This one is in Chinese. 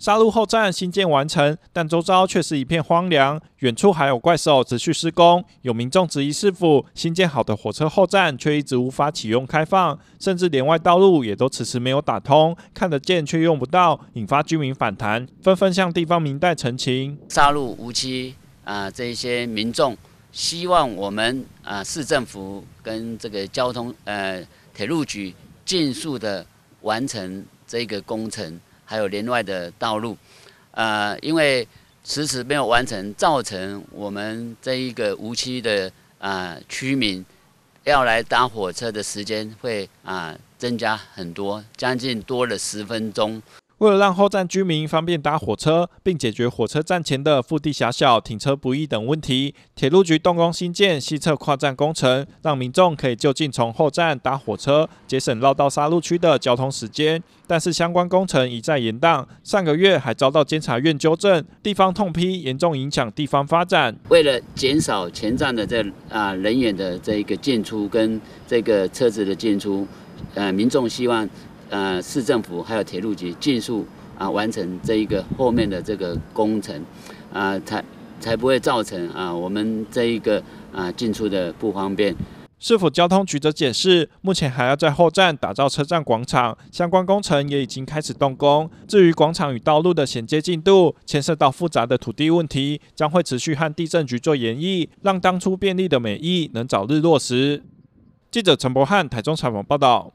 沙戮后站新建完成，但周遭却是一片荒凉，远处还有怪兽持续施工。有民众质疑，市府新建好的火车后站却一直无法启用开放，甚至连外道路也都迟迟没有打通，看得见却用不到，引发居民反弹，纷纷向地方民代陈情。杀戮无期啊，这些民众希望我们啊市政府跟这个交通呃铁路局，尽速的完成这个工程。还有连外的道路，呃，因为迟迟没有完成，造成我们这一个无锡的啊居民，要来搭火车的时间会啊增加很多，将近多了十分钟。为了让后站居民方便搭火车，并解决火车站前的腹地狭小、停车不易等问题，铁路局动工新建西侧跨站工程，让民众可以就近从后站搭火车，节省绕到沙路区的交通时间。但是相关工程一再延宕，上个月还遭到监察院纠正，地方痛批严重影响地方发展。为了减少前站的这啊人员的这一个进出跟这个车子的进出，呃，民众希望。呃，市政府还有铁路局，尽速啊完成这一个后面的这个工程，啊，才才不会造成啊我们这一个啊进出的不方便。市府交通局则解释，目前还要在后站打造车站广场，相关工程也已经开始动工。至于广场与道路的衔接进度，牵涉到复杂的土地问题，将会持续和地震局做研议，让当初便利的美意能早日落实。记者陈博翰台中采访报道。